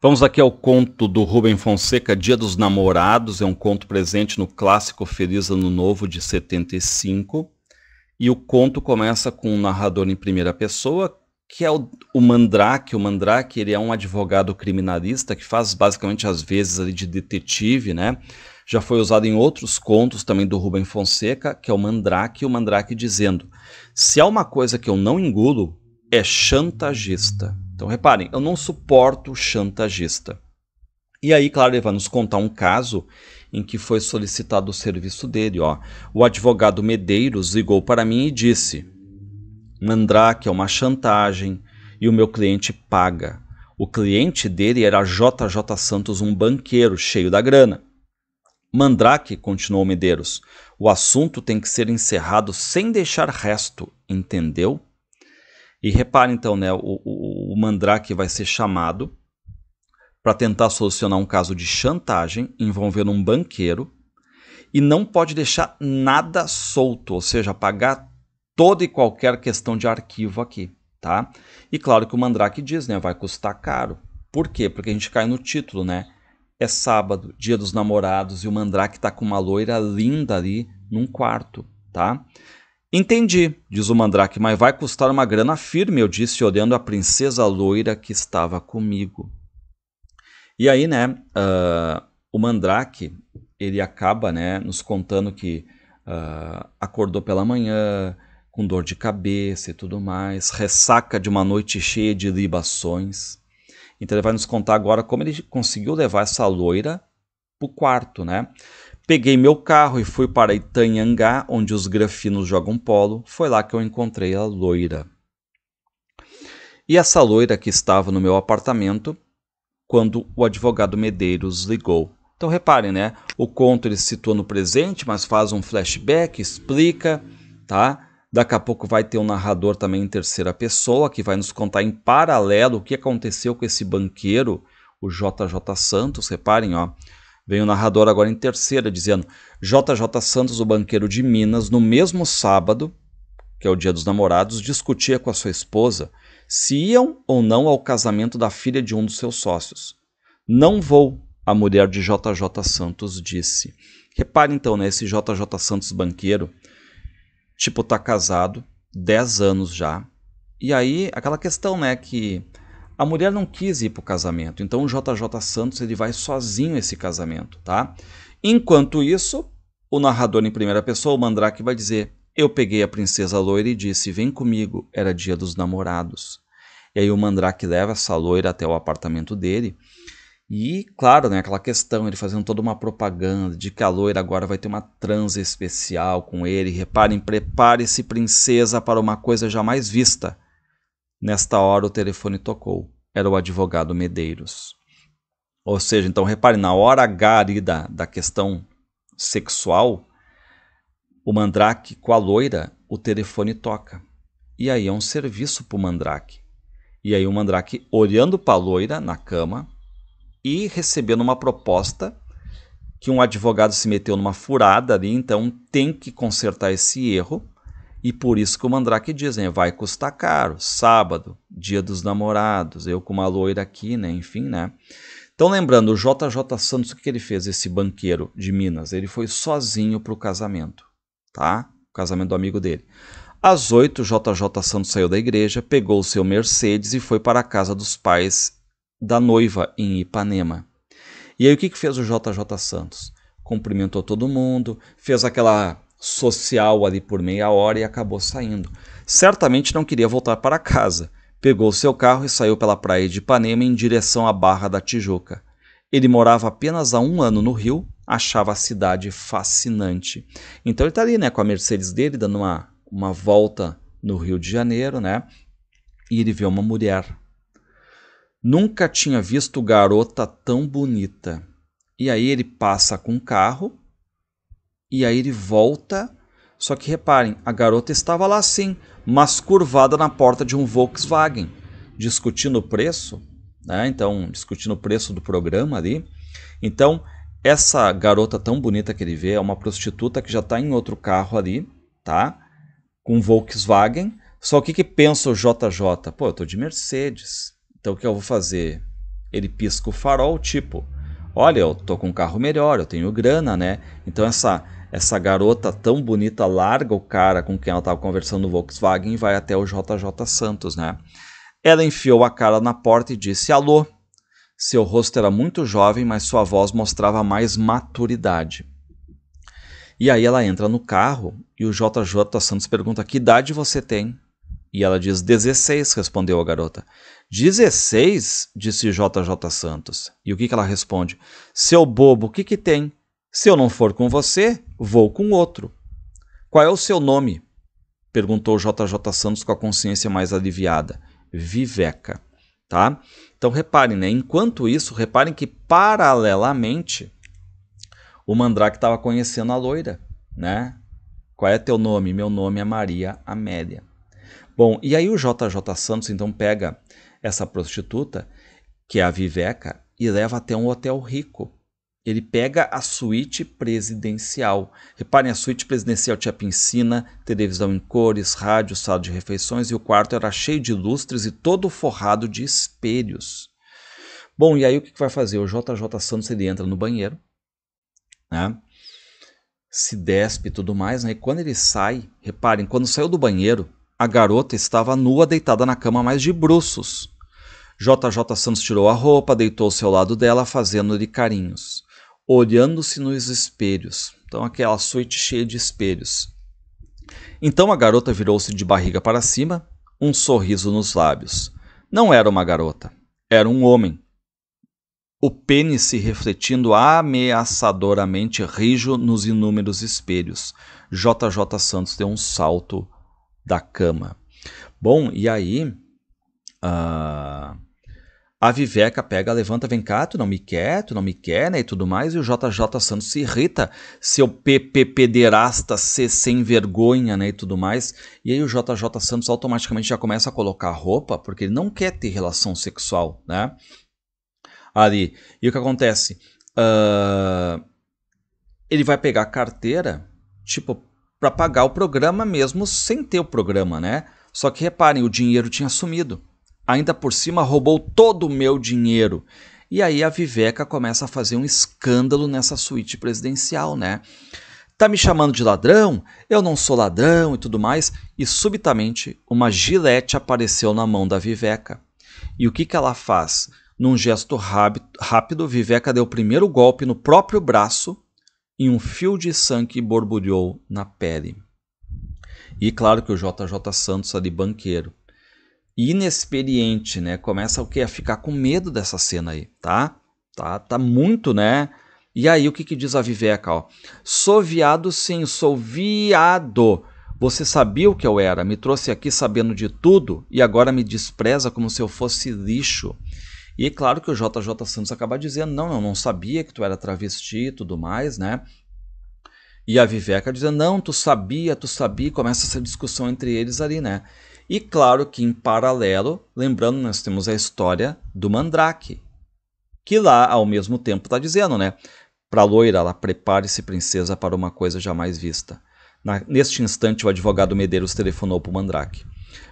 Vamos aqui ao conto do Rubem Fonseca, Dia dos Namorados, é um conto presente no clássico Feliz Ano Novo de 75. E o conto começa com um narrador em primeira pessoa, que é o, o Mandrake. O Mandrake ele é um advogado criminalista que faz basicamente as vezes ali de detetive, né? Já foi usado em outros contos também do Rubem Fonseca, que é o Mandrake, o Mandrake dizendo: Se há uma coisa que eu não engulo, é chantagista. Então reparem, eu não suporto chantagista. E aí, claro, ele vai nos contar um caso em que foi solicitado o serviço dele. Ó. O advogado Medeiros ligou para mim e disse: Mandrake é uma chantagem e o meu cliente paga. O cliente dele era JJ Santos, um banqueiro cheio da grana. Mandrake, continuou Medeiros, o assunto tem que ser encerrado sem deixar resto, entendeu? E repare então, né, o, o, o Mandrake vai ser chamado para tentar solucionar um caso de chantagem envolvendo um banqueiro e não pode deixar nada solto, ou seja, pagar toda e qualquer questão de arquivo aqui, tá? E claro que o Mandrake diz, né, vai custar caro. Por quê? Porque a gente cai no título, né? É sábado, dia dos namorados, e o Mandrake tá com uma loira linda ali num quarto, tá? Entendi, diz o mandrake, mas vai custar uma grana firme, eu disse, olhando a princesa loira que estava comigo. E aí, né, uh, o mandrake, ele acaba, né, nos contando que uh, acordou pela manhã, com dor de cabeça e tudo mais, ressaca de uma noite cheia de libações. Então ele vai nos contar agora como ele conseguiu levar essa loira pro quarto, né? Peguei meu carro e fui para Itanhangá, onde os grafinos jogam polo. Foi lá que eu encontrei a loira. E essa loira que estava no meu apartamento quando o advogado Medeiros ligou. Então reparem, né? O conto ele se situa no presente, mas faz um flashback, explica, tá? Daqui a pouco vai ter um narrador também em terceira pessoa que vai nos contar em paralelo o que aconteceu com esse banqueiro, o JJ Santos. Reparem, ó. Vem o narrador agora em terceira dizendo: JJ Santos, o banqueiro de Minas, no mesmo sábado, que é o dia dos namorados, discutia com a sua esposa se iam ou não ao casamento da filha de um dos seus sócios. Não vou, a mulher de JJ Santos disse. Repare então, né, esse JJ Santos banqueiro, tipo, tá casado, 10 anos já. E aí, aquela questão, né, que a mulher não quis ir para o casamento, então o JJ Santos ele vai sozinho a esse casamento, tá? Enquanto isso, o narrador em primeira pessoa, o Mandrake, vai dizer: Eu peguei a princesa loira e disse: Vem comigo, era dia dos namorados. E aí o Mandrake leva essa loira até o apartamento dele. E, claro, né, aquela questão, ele fazendo toda uma propaganda de que a loira agora vai ter uma transa especial com ele. Reparem, prepare-se, princesa, para uma coisa jamais vista. Nesta hora o telefone tocou. Era o advogado Medeiros. Ou seja, então repare, na hora H ali da, da questão sexual, o Mandrake com a loira, o telefone toca. E aí é um serviço para o Mandrake. E aí o Mandrake olhando para a loira na cama e recebendo uma proposta que um advogado se meteu numa furada ali, então tem que consertar esse erro e por isso que o Mandrake dizem vai custar caro, sábado, dia dos namorados, eu com uma loira aqui, né, enfim, né. Então lembrando, o JJ Santos, o que ele fez, esse banqueiro de Minas? Ele foi sozinho para o casamento, tá? O casamento do amigo dele. Às oito, JJ Santos saiu da igreja, pegou o seu Mercedes e foi para a casa dos pais da noiva em Ipanema. E aí o que, que fez o JJ Santos? Cumprimentou todo mundo, fez aquela social ali por meia hora e acabou saindo. Certamente não queria voltar para casa. Pegou seu carro e saiu pela praia de Ipanema em direção à Barra da Tijuca. Ele morava apenas há um ano no Rio, achava a cidade fascinante. Então ele está ali né, com a Mercedes dele, dando uma, uma volta no Rio de Janeiro, né? E ele vê uma mulher. Nunca tinha visto garota tão bonita. E aí ele passa com o carro e aí ele volta. Só que reparem, a garota estava lá sim, mas curvada na porta de um Volkswagen, discutindo o preço, né? Então, discutindo o preço do programa ali. Então, essa garota tão bonita que ele vê é uma prostituta que já está em outro carro ali, tá? Com Volkswagen. Só o que, que pensa o JJ? Pô, eu tô de Mercedes. Então o que eu vou fazer? Ele pisca o farol, tipo, olha, eu tô com um carro melhor, eu tenho grana, né? Então essa essa garota tão bonita larga o cara com quem ela estava conversando no Volkswagen e vai até o JJ Santos, né? Ela enfiou a cara na porta e disse alô. Seu rosto era muito jovem, mas sua voz mostrava mais maturidade. E aí ela entra no carro e o JJ Santos pergunta: Que idade você tem? E ela diz: 16, respondeu a garota. 16? disse JJ Santos. E o que, que ela responde? Seu bobo, o que, que tem? Se eu não for com você, vou com outro. Qual é o seu nome? Perguntou JJ Santos com a consciência mais aliviada. Viveca, tá? Então reparem, né? Enquanto isso, reparem que paralelamente o Mandrake estava conhecendo a loira, né? Qual é teu nome? Meu nome é Maria Amélia. Bom, e aí o JJ Santos então pega essa prostituta, que é a Viveca, e leva até um hotel rico ele pega a suíte presidencial. Reparem, a suíte presidencial tinha piscina, televisão em cores, rádio, sala de refeições e o quarto era cheio de lustres e todo forrado de espelhos. Bom, e aí o que vai fazer? O JJ Santos ele entra no banheiro, né? se despe e tudo mais, né? e quando ele sai, reparem, quando saiu do banheiro, a garota estava nua deitada na cama, mas de bruços. JJ Santos tirou a roupa, deitou-se ao lado dela, fazendo-lhe carinhos olhando-se nos espelhos. Então, aquela suíte cheia de espelhos. Então a garota virou-se de barriga para cima, um sorriso nos lábios. Não era uma garota, era um homem. O pênis se refletindo ameaçadoramente rijo nos inúmeros espelhos. JJ Santos deu um salto da cama. Bom, e aí. Uh... A Viveca pega, levanta, vem cá, tu não me quer, tu não me quer, né? E tudo mais. E o JJ Santos se irrita, seu PP pederasta, sem vergonha, né? E tudo mais. E aí o JJ Santos automaticamente já começa a colocar roupa, porque ele não quer ter relação sexual, né? Ali. E o que acontece? Uh, ele vai pegar a carteira, tipo, para pagar o programa mesmo sem ter o programa, né? Só que reparem, o dinheiro tinha sumido ainda por cima roubou todo o meu dinheiro. E aí a Viveca começa a fazer um escândalo nessa suíte presidencial, né? Tá me chamando de ladrão? Eu não sou ladrão e tudo mais. E subitamente uma gilete apareceu na mão da Viveca. E o que, que ela faz? Num gesto rápido, Viveca deu o primeiro golpe no próprio braço e um fio de sangue borbulhou na pele. E claro que o JJ Santos ali banqueiro inexperiente, né? Começa o que a ficar com medo dessa cena aí, tá? Tá, tá muito, né? E aí o que, que diz a Viveca, ó? Sou viado sim, sou viado. Você sabia o que eu era, me trouxe aqui sabendo de tudo e agora me despreza como se eu fosse lixo. E claro que o JJ Santos acaba dizendo: não, eu não sabia que tu era travesti e tudo mais, né? E a Viveca dizendo: não, tu sabia, tu sabia. Começa essa discussão entre eles ali, né? E claro que em paralelo, lembrando, nós temos a história do Mandrake, que lá ao mesmo tempo está dizendo, né? Para loira, ela prepare-se princesa para uma coisa jamais vista. Na, neste instante, o advogado Medeiros telefonou para o Mandrake.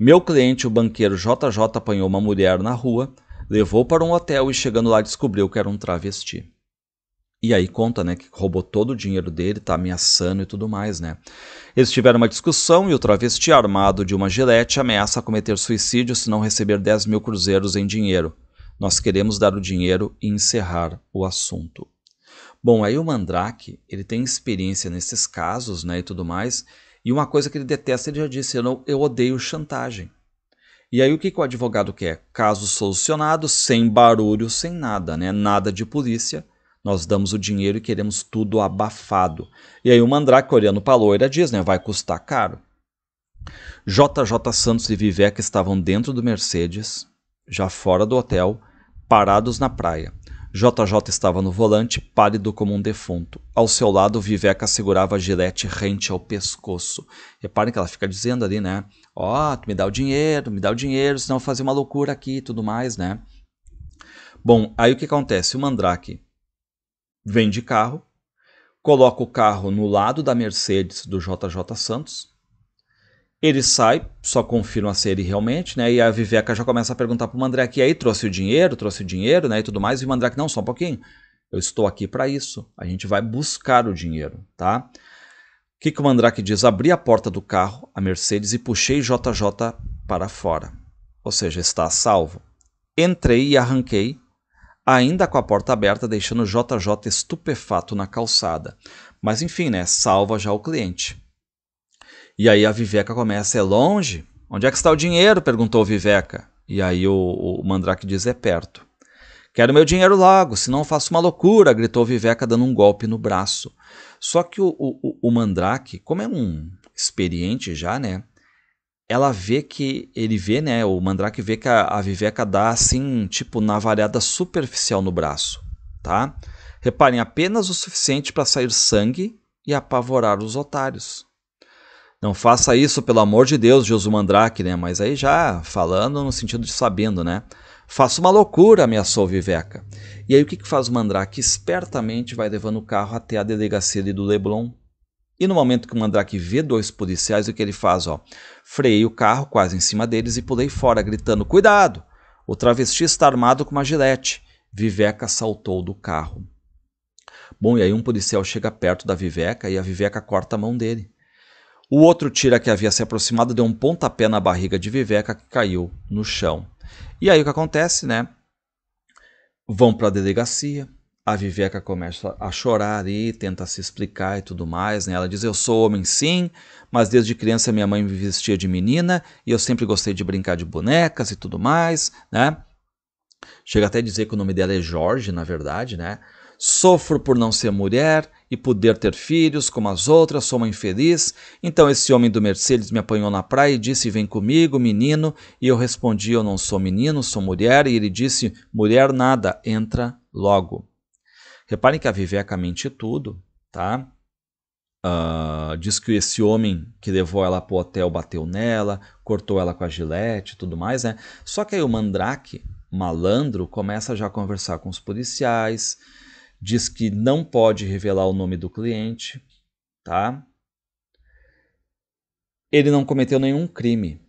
Meu cliente, o banqueiro JJ, apanhou uma mulher na rua, levou para um hotel e chegando lá descobriu que era um travesti. E aí conta, né, que roubou todo o dinheiro dele, tá ameaçando e tudo mais, né? Eles tiveram uma discussão e o travesti, armado de uma gilete, ameaça cometer suicídio se não receber 10 mil cruzeiros em dinheiro. Nós queremos dar o dinheiro e encerrar o assunto. Bom, aí o Mandrake, ele tem experiência nesses casos, né, e tudo mais, e uma coisa que ele detesta, ele já disse, eu, não, eu odeio chantagem. E aí o que, que o advogado quer? Caso solucionado, sem barulho, sem nada, né, nada de polícia, nós damos o dinheiro e queremos tudo abafado. E aí o mandrake olhando para a loira diz, né, vai custar caro. JJ Santos e Viveca estavam dentro do Mercedes, já fora do hotel, parados na praia. JJ estava no volante, pálido como um defunto. Ao seu lado, Viveca segurava a gilete rente ao pescoço. Reparem que ela fica dizendo ali, né? Ó, oh, me dá o dinheiro, me dá o dinheiro, senão eu vou fazer uma loucura aqui e tudo mais, né? Bom, aí o que acontece? O Mandrake vende carro, coloca o carro no lado da Mercedes do JJ Santos. Ele sai, só confirma se ele realmente, né? E a Viveca já começa a perguntar para o Mandrake, e aí, trouxe o dinheiro, trouxe o dinheiro, né? E tudo mais. E o Mandrake, não, só um pouquinho. Eu estou aqui para isso. A gente vai buscar o dinheiro, tá? O que, que o Mandrake diz? Abri a porta do carro, a Mercedes, e puxei JJ para fora. Ou seja, está salvo. Entrei e arranquei ainda com a porta aberta, deixando JJ estupefato na calçada. Mas enfim, né? Salva já o cliente. E aí a Viveca começa: é longe? Onde é que está o dinheiro? perguntou Viveca. E aí o, o Mandrake diz: é perto. Quero meu dinheiro logo, senão faço uma loucura, gritou Viveca dando um golpe no braço. Só que o, o, o Mandrake, como é um experiente já, né? ela vê que ele vê, né? O Mandrake vê que a, a Viveca dá assim, tipo, navalhada superficial no braço, tá? Reparem, apenas o suficiente para sair sangue e apavorar os otários. Não faça isso, pelo amor de Deus, diz o Mandrake, né? Mas aí já falando no sentido de sabendo, né? Faça uma loucura, ameaçou Viveca. E aí o que, que faz o Mandrake? Espertamente vai levando o carro até a delegacia ali do Leblon e no momento que o Mandrake vê dois policiais, o que ele faz? Ó, freiei o carro quase em cima deles e pulei fora, gritando: Cuidado! O travesti está armado com uma gilete. Viveca saltou do carro. Bom, e aí um policial chega perto da Viveca e a Viveca corta a mão dele. O outro tira que havia se aproximado deu um pontapé na barriga de Viveca que caiu no chão. E aí o que acontece, né? Vão para a delegacia, a Viveca começa a chorar e tenta se explicar e tudo mais. Né? Ela diz: Eu sou homem, sim, mas desde criança minha mãe me vestia de menina e eu sempre gostei de brincar de bonecas e tudo mais. Né? Chega até a dizer que o nome dela é Jorge, na verdade. Né? Sofro por não ser mulher e poder ter filhos como as outras, sou uma infeliz. Então esse homem do Mercedes me apanhou na praia e disse: Vem comigo, menino. E eu respondi: Eu não sou menino, sou mulher. E ele disse: Mulher, nada, entra logo. Reparem que a Viveca é mente tudo, tá? Uh, diz que esse homem que levou ela pro hotel bateu nela, cortou ela com a gilete e tudo mais, né? Só que aí o Mandrake, malandro, começa já a conversar com os policiais, diz que não pode revelar o nome do cliente, tá? Ele não cometeu nenhum crime,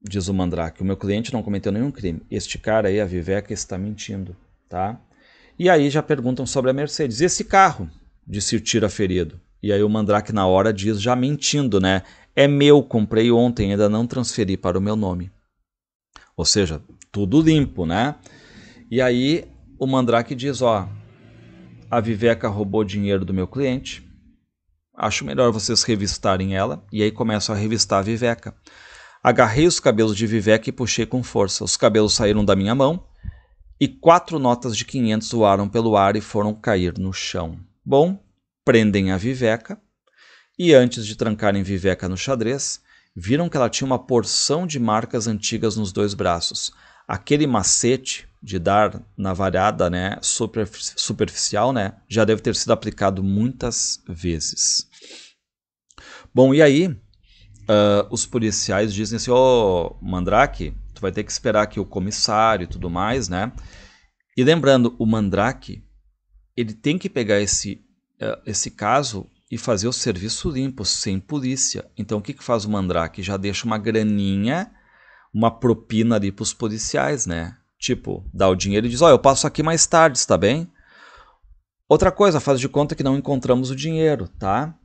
diz o Mandrake. O meu cliente não cometeu nenhum crime. Este cara aí, a Viveca, é está mentindo, tá? E aí já perguntam sobre a Mercedes. E esse carro? Disse o tira ferido. E aí o Mandrake na hora diz, já mentindo, né? É meu, comprei ontem, ainda não transferi para o meu nome. Ou seja, tudo limpo, né? E aí o Mandrake diz, ó, a Viveca roubou dinheiro do meu cliente. Acho melhor vocês revistarem ela. E aí começam a revistar a Viveca. Agarrei os cabelos de Viveca e puxei com força. Os cabelos saíram da minha mão e quatro notas de 500 voaram pelo ar e foram cair no chão. Bom, prendem a Viveca e antes de trancarem Viveca no xadrez, viram que ela tinha uma porção de marcas antigas nos dois braços. Aquele macete de dar na varada, né, superficial, né, já deve ter sido aplicado muitas vezes. Bom, e aí uh, os policiais dizem assim, ô oh, Mandrake, tu vai ter que esperar aqui o comissário e tudo mais, né? E lembrando, o Mandrake, ele tem que pegar esse, uh, esse caso e fazer o serviço limpo, sem polícia. Então o que, que faz o Mandrake? Já deixa uma graninha, uma propina ali para os policiais, né? Tipo, dá o dinheiro e diz, ó, oh, eu passo aqui mais tarde, está bem? Outra coisa, faz de conta que não encontramos o dinheiro, tá?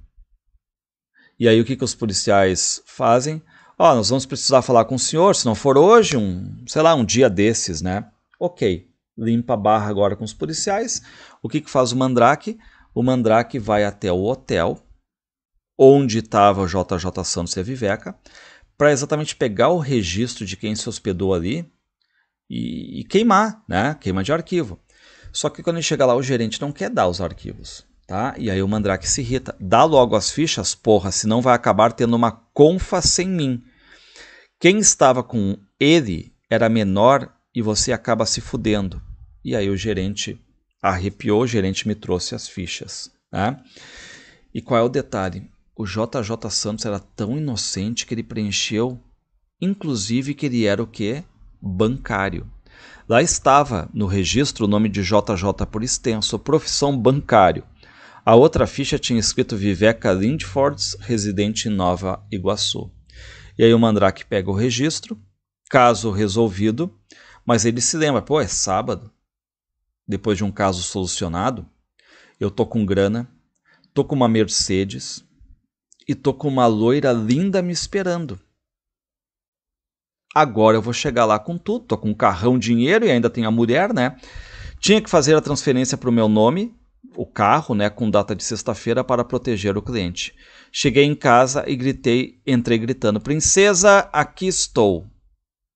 E aí o que, que os policiais fazem? Ó, oh, nós vamos precisar falar com o senhor, se não for hoje, um, sei lá, um dia desses, né? Ok, limpa a barra agora com os policiais. O que, que faz o Mandrake? O Mandrake vai até o hotel onde estava o JJ Santos e a Viveca para exatamente pegar o registro de quem se hospedou ali e, e queimar, né? Queima de arquivo. Só que quando ele chega lá, o gerente não quer dar os arquivos. Tá? E aí o Mandrake se irrita. Dá logo as fichas, porra, senão vai acabar tendo uma confa sem mim. Quem estava com ele era menor e você acaba se fudendo. E aí o gerente arrepiou, o gerente me trouxe as fichas. Né? E qual é o detalhe? O JJ Santos era tão inocente que ele preencheu, inclusive que ele era o quê? Bancário. Lá estava no registro o nome de JJ por extenso, profissão bancário. A outra ficha tinha escrito Viveca Lindfords, residente em Nova Iguaçu. E aí o Mandrake pega o registro, caso resolvido, mas ele se lembra, pô, é sábado, depois de um caso solucionado, eu tô com grana, tô com uma Mercedes e tô com uma loira linda me esperando. Agora eu vou chegar lá com tudo, tô com um carrão, dinheiro e ainda tem a mulher, né? Tinha que fazer a transferência para o meu nome o carro né, com data de sexta-feira para proteger o cliente. Cheguei em casa e gritei, entrei gritando: Princesa, aqui estou.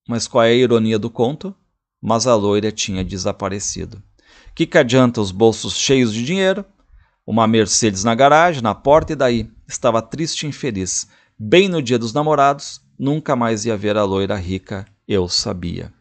Mas qual é a ironia do conto? Mas a loira tinha desaparecido. Que que adianta os bolsos cheios de dinheiro? Uma Mercedes na garagem, na porta, e daí? Estava triste e infeliz. Bem no dia dos namorados, nunca mais ia ver a loira rica, eu sabia.